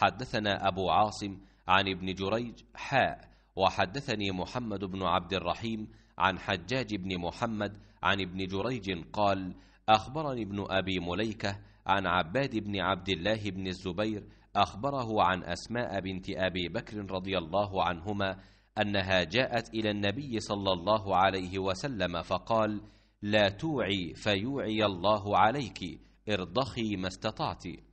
حدثنا أبو عاصم عن ابن جريج حاء وحدثني محمد بن عبد الرحيم عن حجاج بن محمد عن ابن جريج قال أخبرني ابن أبي مليكة عن عباد بن عبد الله بن الزبير أخبره عن أسماء بنت أبي بكر رضي الله عنهما أنها جاءت إلى النبي صلى الله عليه وسلم فقال لا توعي فيوعي الله عليك ارضخي ما استطعتِ